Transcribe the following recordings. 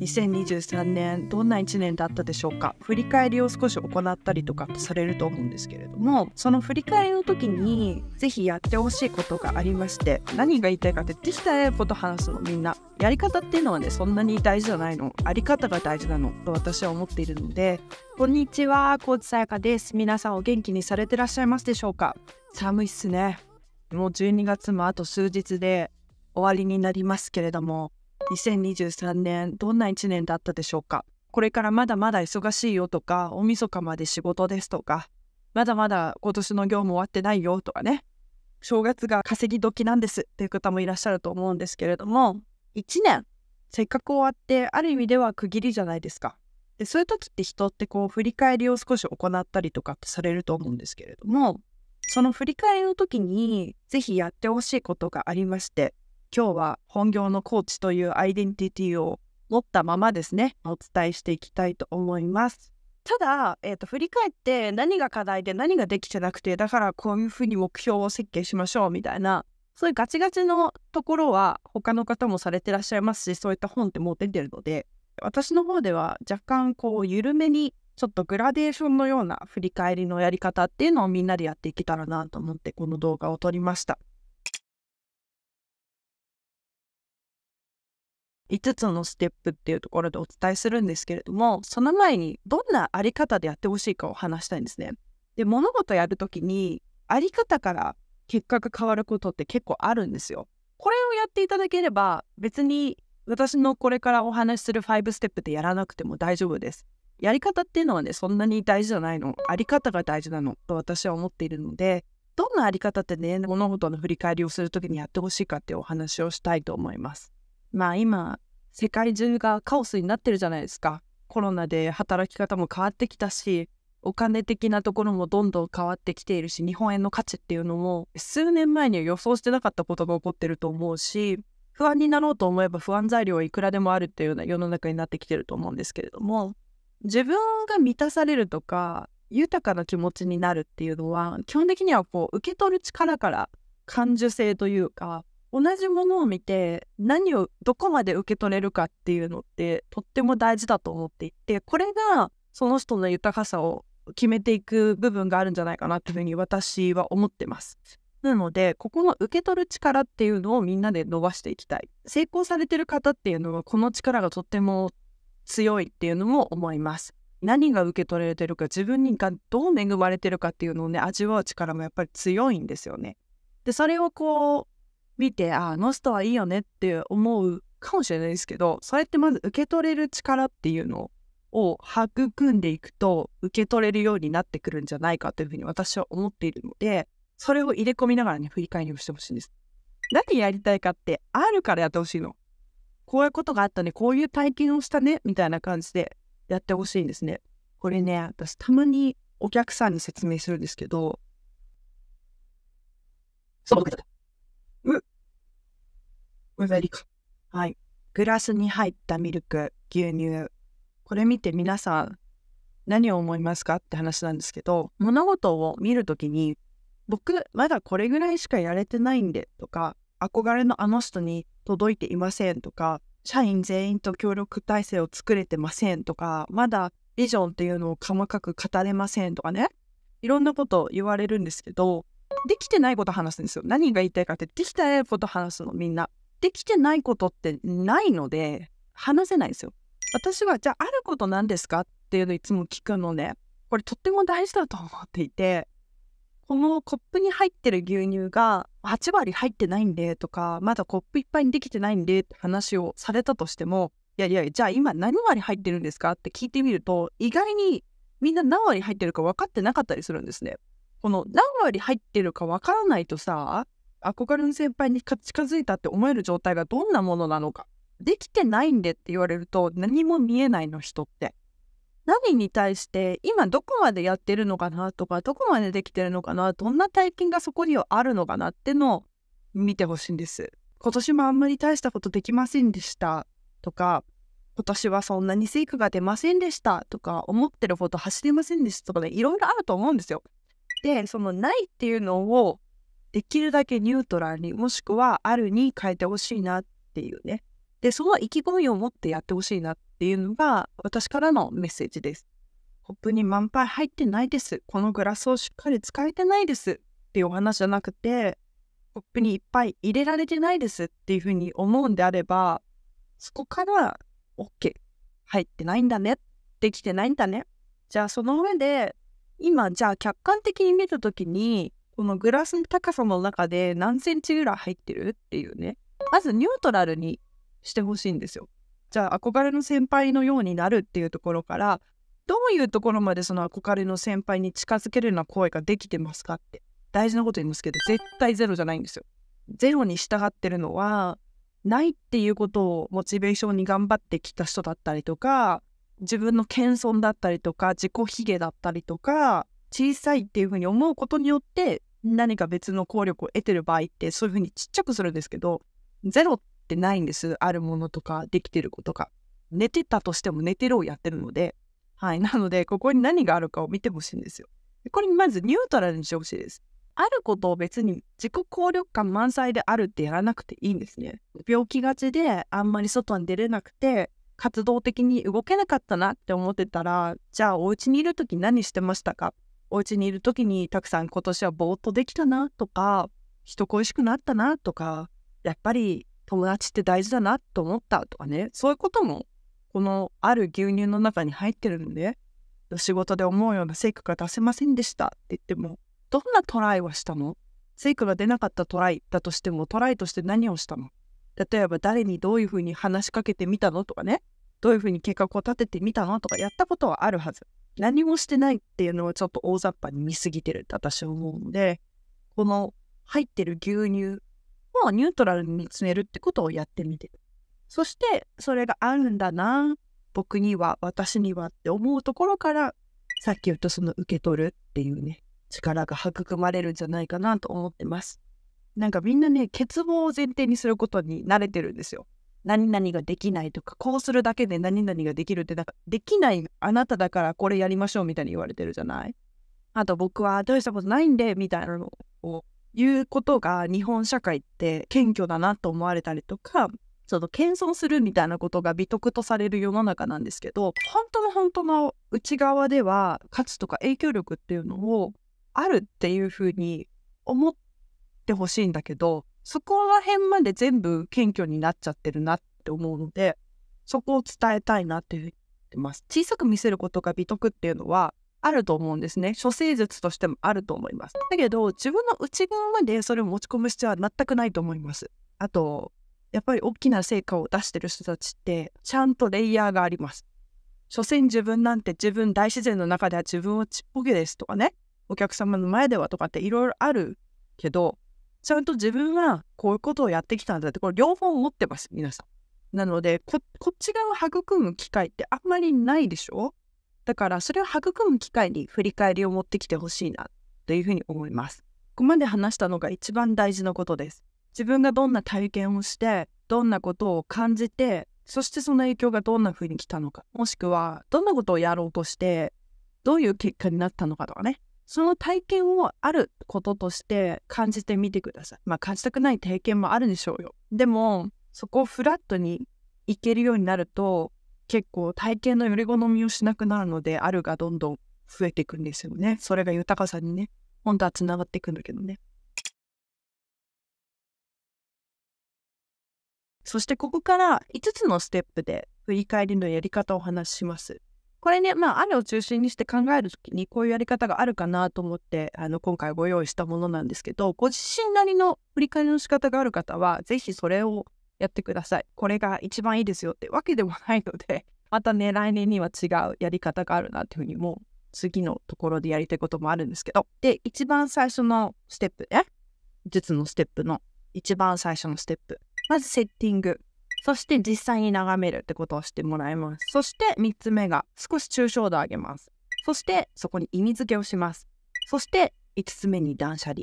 2023年どんな1年だったでしょうか振り返りを少し行ったりとかされると思うんですけれどもその振り返りの時にぜひやってほしいことがありまして何が言いたいかってできたらこと話すのみんなやり方っていうのはねそんなに大事じゃないのあり方が大事なのと私は思っているのでこんにちは高知さやかです皆さんお元気にされてらっしゃいますでしょうか寒いっすねもう12月もあと数日で終わりになりますけれども2023年どんな1年だったでしょうかこれからまだまだ忙しいよとか大晦日まで仕事ですとかまだまだ今年の業務終わってないよとかね正月が稼ぎ時なんですっていう方もいらっしゃると思うんですけれども1年せっかく終わってある意味では区切りじゃないですかでそういう時って人ってこう振り返りを少し行ったりとかってされると思うんですけれどもその振り返りの時に是非やってほしいことがありまして今日は本業のコーチというアイデンティティを持ったままですねお伝えしていきたいと思います。ただ、えーと、振り返って何が課題で何ができてなくてだからこういうふうに目標を設計しましょうみたいなそういうガチガチのところは他の方もされてらっしゃいますしそういった本ってもう出てるので私の方では若干こう緩めにちょっとグラデーションのような振り返りのやり方っていうのをみんなでやっていけたらなと思ってこの動画を撮りました。5つのステップっていうところでお伝えするんですけれどもその前にどんなあり方でやってほしいかを話したいんですね。で物事やるときにあり方から結果が変わることって結構あるんですよ。これをやっていただければ別に私のこれからお話しする5ステップでやらなくても大丈夫です。やり方っていうのはねそんなに大事じゃないのあり方が大事なのと私は思っているのでどんなあり方ってね物事の振り返りをするときにやってほしいかっていうお話をしたいと思います。まあ今世界中がカオスになってるじゃないですかコロナで働き方も変わってきたしお金的なところもどんどん変わってきているし日本円の価値っていうのも数年前には予想してなかったことが起こってると思うし不安になろうと思えば不安材料はいくらでもあるっていうような世の中になってきてると思うんですけれども自分が満たされるとか豊かな気持ちになるっていうのは基本的にはこう受け取る力から感受性というか同じものを見て何をどこまで受け取れるかっていうのってとっても大事だと思っていてこれがその人の豊かさを決めていく部分があるんじゃないかなというふうに私は思ってます。なのでここの受け取る力っていうのをみんなで伸ばしていきたい。成功されてる方っていうのはこの力がとっても強いっていうのも思います。何が受け取れてるか自分がどう恵まれてるかっていうのをね味わう力もやっぱり強いんですよね。でそれをこう見て、あ、あの人はいいよねって思うかもしれないですけど、そうやってまず受け取れる力っていうのを育んでいくと、受け取れるようになってくるんじゃないかというふうに私は思っているので、それを入れ込みながらね、振り返りをしてほしいんです。何やりたいかってあるからやってほしいの。こういうことがあったね、こういう体験をしたね、みたいな感じでやってほしいんですね。これね、私たまにお客さんに説明するんですけど、そう、僕だった。う、ざりか。はい。グラスに入ったミルク、牛乳。これ見て皆さん、何を思いますかって話なんですけど、物事を見るときに、僕、まだこれぐらいしかやれてないんで、とか、憧れのあの人に届いていませんとか、社員全員と協力体制を作れてませんとか、まだビジョンっていうのを細かく語れませんとかね、いろんなことを言われるんですけど、できてないこと話すんですよ。何が言いたいかって、できてないこと話すの、みんな。できてないことってないので、話せないですよ。私は、じゃあ、あることなんですかっていうのいつも聞くのね。これとっても大事だと思っていて、このコップに入ってる牛乳が8割入ってないんでとか、まだコップいっぱいにできてないんでって話をされたとしても、いやいや、じゃあ今何割入ってるんですかって聞いてみると、意外にみんな何割入ってるか分かってなかったりするんですね。この何割入ってるかわからないとさ憧れの先輩に近づいたって思える状態がどんなものなのかできてないんでって言われると何も見えないの人って。何に対して今どこまでやってるのかなとかどこまでできてるのかなどんな体験がそこにはあるのかなってのを見てほしいんです。今年もあんまり大したことできませんでしたとか今年はそんなに成果が出ませんでしたとか思ってるほど走れませんでしたとかねいろいろあると思うんですよ。でそのないっていうのをできるだけニュートラルにもしくはあるに変えてほしいなっていうねでその意気込みを持ってやってほしいなっていうのが私からのメッセージですコップに満杯入ってないですこのグラスをしっかり使えてないですっていうお話じゃなくてコップにいっぱい入れられてないですっていうふうに思うんであればそこから OK 入ってないんだねできてないんだねじゃあその上で今じゃあ客観的に見た時にこのグラスの高さの中で何センチぐらい入ってるっていうねまずニュートラルにしてほしいんですよ。じゃあ憧れの先輩のようになるっていうところからどういうところまでその憧れの先輩に近づけるような声ができてますかって大事なこと言いますけど絶対ゼロじゃないんですよ。ゼロに従ってるのはないっていうことをモチベーションに頑張ってきた人だったりとか自分の謙遜だったりとか自己卑下だったりとか小さいっていうふうに思うことによって何か別の効力を得てる場合ってそういうふうにちっちゃくするんですけどゼロってないんですあるものとかできてることが寝てたとしても寝てるをやってるのではいなのでここに何があるかを見てほしいんですよこれまずニュートラルにしてほしいですあることを別に自己効力感満載であるってやらなくていいんですね病気がちであんまり外に出れなくて活動的に動けなかったなって思ってたらじゃあお家にいる時何してましたかお家にいる時にたくさん今年はぼーっとできたなとか人恋しくなったなとかやっぱり友達って大事だなと思ったとかねそういうこともこのある牛乳の中に入ってるんで仕事で思うような成果が出せませんでしたって言ってもどんなトライはしたの成果が出なかったトライだとしてもトライとして何をしたの例えば誰にどういうふうに話しかけてみたのとかねどういうふうに計画を立ててみたのとかやったことはあるはず何もしてないっていうのはちょっと大雑把に見すぎてるって私は思うのでこの入ってる牛乳をニュートラルに見つめるってことをやってみてそしてそれがあるんだな僕には私にはって思うところからさっき言ったその受け取るっていうね力が育まれるんじゃないかなと思ってます。なんかみんなね、欠乏を前提にすることに慣れてるんですよ。何々ができないとか、こうするだけで何々ができるって、なんかできないあなただからこれやりましょうみたいに言われてるじゃないあと僕は大したことないんでみたいなのを言うことが日本社会って謙虚だなと思われたりとか、その謙遜するみたいなことが美徳とされる世の中なんですけど、本当の本当の内側では価値とか影響力っていうのをあるっていうふうに思っってほしいんだけどそこら辺まで全部謙虚になっちゃってるなって思うのでそこを伝えたいなって言ってます小さく見せることが美徳っていうのはあると思うんですね処世術としてもあると思いますだけど自分の内側までそれを持ち込む必要は全くないと思いますあとやっぱり大きな成果を出してる人たちってちゃんとレイヤーがあります所詮自分なんて自分大自然の中では自分はちっぽけですとかねお客様の前ではとかっていろいろあるけどちゃんと自分はこういうことをやってきたんだって、これ両方持ってます、皆さん。なのでこ、こっち側を育む機会ってあんまりないでしょだから、それを育む機会に振り返りを持ってきてほしいな、というふうに思います。ここまで話したのが一番大事なことです。自分がどんな体験をして、どんなことを感じて、そしてその影響がどんなふうに来たのか、もしくはどんなことをやろうとして、どういう結果になったのかとかね、その体験をあることとして感じてみてください。まあ感じたくない体験もあるでしょうよ。でもそこをフラットにいけるようになると結構体験のより好みをしなくなるのであるがどんどん増えていくんですよね。それが豊かさにね、本当はつながっていくんだけどね。そしてここから5つのステップで振り返りのやり方をお話しします。これね、まあ、るを中心にして考えるときに、こういうやり方があるかなと思って、あの、今回ご用意したものなんですけど、ご自身なりの振り返りの仕方がある方は、ぜひそれをやってください。これが一番いいですよってわけでもないので、またね、来年には違うやり方があるなっていうふうに、もう次のところでやりたいこともあるんですけど。で、一番最初のステップね。術のステップの一番最初のステップ。まずセッティング。そして実際に眺めるってことをしてもらいます。そして3つ目が少し抽象度を上げます。そしてそこに意味付けをします。そして5つ目に断捨離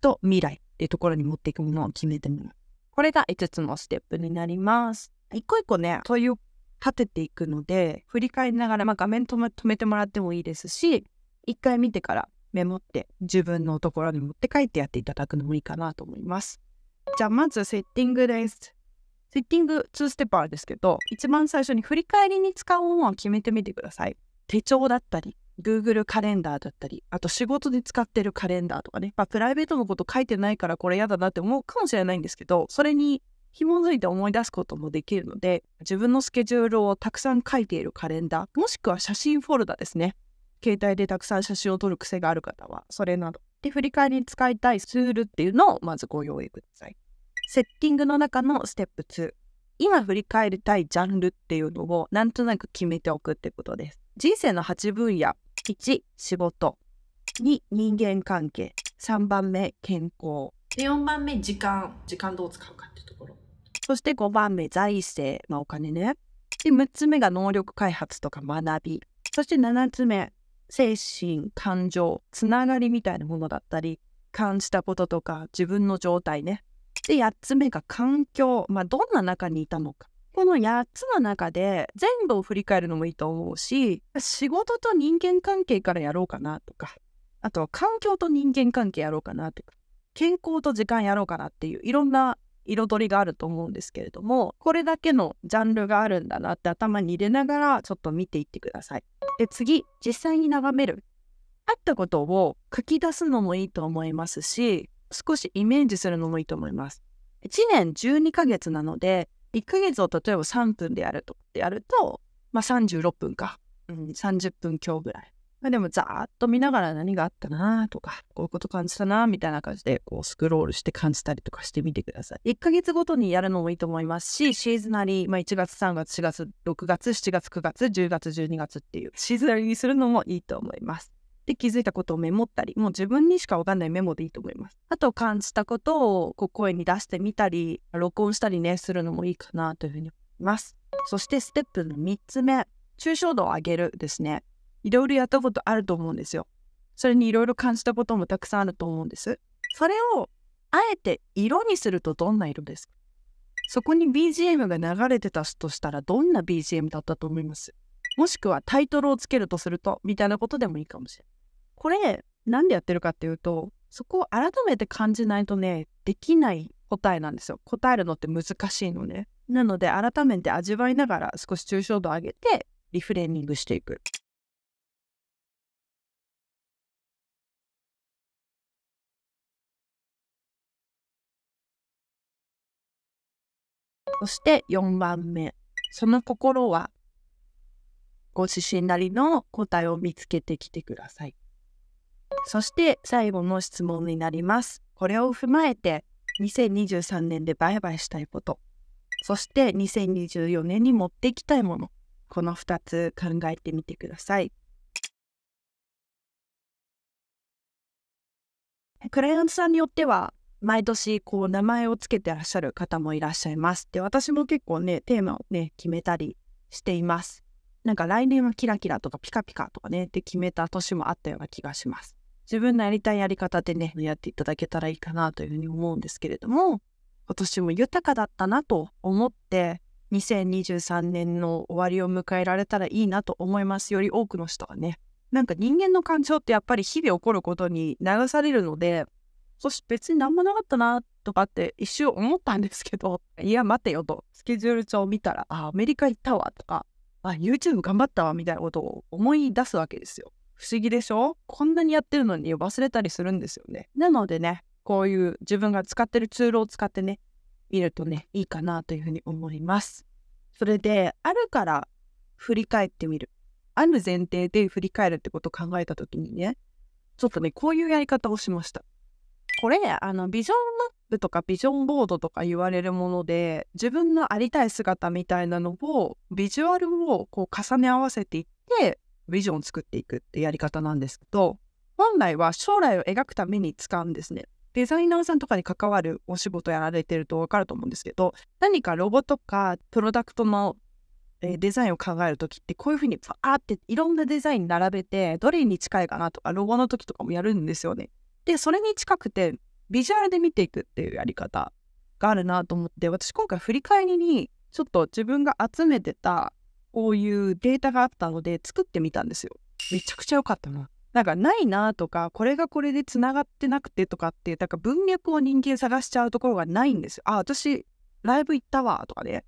と未来っていうところに持っていくものを決めてもらう。これが5つのステップになります。一個一個ね、問いを立てていくので、振り返りながら、まあ、画面止め止めてもらってもいいですし、一回見てからメモって自分のところに持って帰ってやっていただくのもいいかなと思います。じゃあまずセッティングです。セッティング2ステップあるんですけど、一番最初に振り返りに使うものを決めてみてください。手帳だったり、Google カレンダーだったり、あと仕事で使ってるカレンダーとかね、まあ、プライベートのこと書いてないからこれ嫌だなって思うかもしれないんですけど、それに紐づいて思い出すこともできるので、自分のスケジュールをたくさん書いているカレンダー、もしくは写真フォルダですね。携帯でたくさん写真を撮る癖がある方は、それなど。で、振り返りに使いたいツールっていうのをまずご用意ください。セッティングの中のステップ2。今振り返りたいジャンルっていうのをなんとなく決めておくってことです。人生の8分野。1、仕事。2、人間関係。3番目、健康。4番目、時間。時間どう使うかってところ。そして5番目、財政。まあお金ね。で、6つ目が能力開発とか学び。そして7つ目、精神、感情、つながりみたいなものだったり、感じたこととか、自分の状態ね。して8つ目が環境、まあ、どんな中にいたのか。この8つの中で全部を振り返るのもいいと思うし仕事と人間関係からやろうかなとかあとは環境と人間関係やろうかなとか健康と時間やろうかなっていういろんな彩りがあると思うんですけれどもこれだけのジャンルがあるんだなって頭に入れながらちょっと見ていってください。で次実際に眺めるあったことを書き出すのもいいと思いますし少しイメージするのもいいと思います。1年12ヶ月なので1ヶ月を例えば3分でやるとやると、まあ、36分か、うん、30分強ぐらい。まあ、でもざーっと見ながら何があったなとかこういうこと感じたなみたいな感じでこうスクロールして感じたりとかしてみてください。1ヶ月ごとにやるのもいいと思いますしシーズナリー、まあ、1月3月4月6月7月9月10月12月っていうシーズナリーにするのもいいと思います。で気づいたことをメモったり、もう自分にしかわかんないメモでいいと思います。あと感じたことをこう声に出してみたり、録音したりね、するのもいいかなというふうに思います。そしてステップの3つ目、抽象度を上げるですね。いろいろやったことあると思うんですよ。それにいろいろ感じたこともたくさんあると思うんです。それをあえて色にするとどんな色ですかそこに BGM が流れてたとしたらどんな BGM だったと思いますもしくはタイトルをつけるとするとみたいなことでもいいかもしれない。これ、なんでやってるかっていうと、そこを改めて感じないとね、できない答えなんですよ。答えるのって難しいので、ね。なので、改めて味わいながら少し抽象度を上げて、リフレーミングしていく。そして4番目。その心は、ご自身なりの答えを見つけてきてください。そして最後の質問になります。これを踏まえて2023年で売買したいこと、そして2024年に持っていきたいもの、この2つ考えてみてください。クライアントさんによっては毎年こう名前をつけてらっしゃる方もいらっしゃいます。で私も結構ねテーマをね決めたりしています。なんか来年はキラキラとかピカピカとかねって決めた年もあったような気がします。自分のやりたいやり方でね、やっていただけたらいいかなというふうに思うんですけれども、今年も豊かだったなと思って、2023年の終わりを迎えられたらいいなと思います。より多くの人がね。なんか人間の感情ってやっぱり日々起こることに流されるので、そして別に何もなかったなとかって一瞬思ったんですけど、いや待てよと、スケジュール帳を見たら、あ、アメリカ行ったわとか、あ、YouTube 頑張ったわみたいなことを思い出すわけですよ。不思議でしょこんなにやってるのに忘れたりするんですよね。なのでね、こういう自分が使ってるツールを使ってね、見るとね、いいかなというふうに思います。それで、あるから振り返ってみる。ある前提で振り返るってことを考えた時にね、ちょっとね、こういうやり方をしました。これ、あの、ビジョンマップとかビジョンボードとか言われるもので、自分のありたい姿みたいなのを、ビジュアルをこう重ね合わせていって、ビジョンを作っていくってやり方なんですけど、本来は将来を描くために使うんですね。デザイナーさんとかに関わるお仕事やられてると分かると思うんですけど、何かロゴとかプロダクトのデザインを考える時ってこういうふうにバーっていろんなデザイン並べてどれに近いかなとかロゴの時とかもやるんですよね。でそれに近くてビジュアルで見ていくっていうやり方があるなと思って私今回振り返りにちょっと自分が集めてたこういうデータがあったので作ってみたんですよ。めちゃくちゃ良かったな。なんかないなとかこれがこれでつながってなくてとかってなか文脈を人間探しちゃうところがないんですよ。あ私ライブ行ったわとかね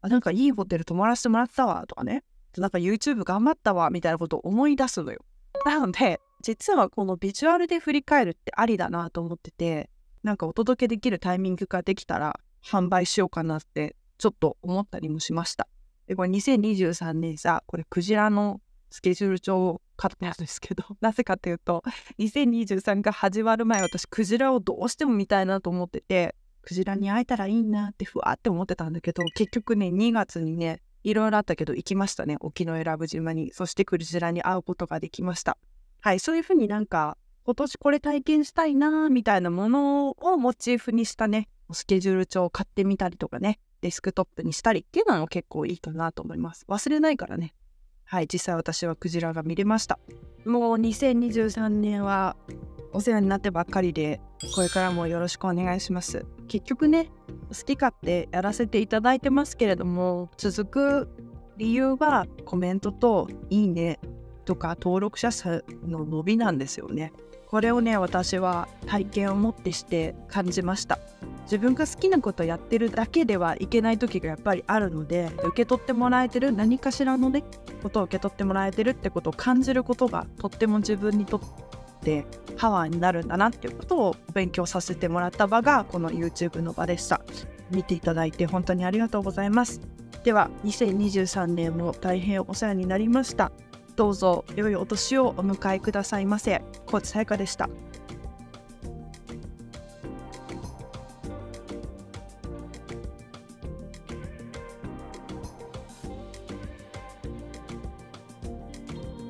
あなんかいいホテル泊まらせてもらったわとかねなんか YouTube 頑張ったわみたいなことを思い出すのよ。なので実はこのビジュアルで振り返るってありだなと思っててなんかお届けできるタイミングができたら販売しようかなってちょっと思ったりもしました。で、これ2023年さ、これクジラのスケジュール帳を買ったんですけど、なぜかっていうと、2023が始まる前、私、クジラをどうしても見たいなと思ってて、クジラに会えたらいいなってふわって思ってたんだけど、結局ね、2月にね、いろいろあったけど、行きましたね、沖永良部島に。そしてクジラに会うことができました。はい、そういうふうになんか、今年これ体験したいなみたいなものをモチーフにしたね、スケジュール帳を買ってみたりとかね、デスクトップにしたりっていうのも結構いいかなと思います。忘れないからね。はい、実際私はクジラが見れました。もう2023年はお世話になってばっかりで、これからもよろしくお願いします。結局ね、好き勝手やらせていただいてますけれども、続く理由はコメントといいねとか登録者数の伸びなんですよね。これをね私は体験をもってして感じました自分が好きなことをやってるだけではいけない時がやっぱりあるので受け取ってもらえてる何かしらのねことを受け取ってもらえてるってことを感じることがとっても自分にとってパワーになるんだなっていうことを勉強させてもらった場がこの YouTube の場でした見ていただいて本当にありがとうございますでは2023年も大変お世話になりましたどうぞ良いお年をお迎えくださいませ。コーチさやかでした。